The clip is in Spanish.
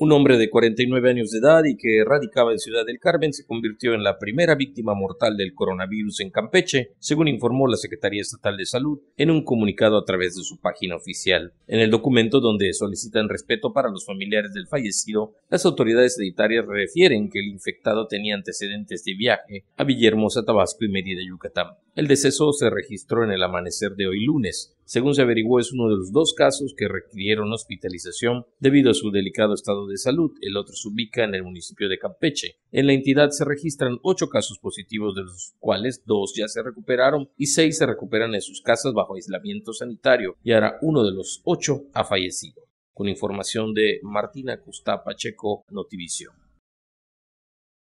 Un hombre de 49 años de edad y que radicaba en Ciudad del Carmen se convirtió en la primera víctima mortal del coronavirus en Campeche, según informó la Secretaría Estatal de Salud en un comunicado a través de su página oficial. En el documento donde solicitan respeto para los familiares del fallecido, las autoridades sanitarias refieren que el infectado tenía antecedentes de viaje a Villahermosa, Tabasco y Mérida, Yucatán. El deceso se registró en el amanecer de hoy lunes, según se averiguó, es uno de los dos casos que requirieron hospitalización debido a su delicado estado de salud. El otro se ubica en el municipio de Campeche. En la entidad se registran ocho casos positivos, de los cuales dos ya se recuperaron y seis se recuperan en sus casas bajo aislamiento sanitario, y ahora uno de los ocho ha fallecido. Con información de Martina Costa Pacheco, Notivision.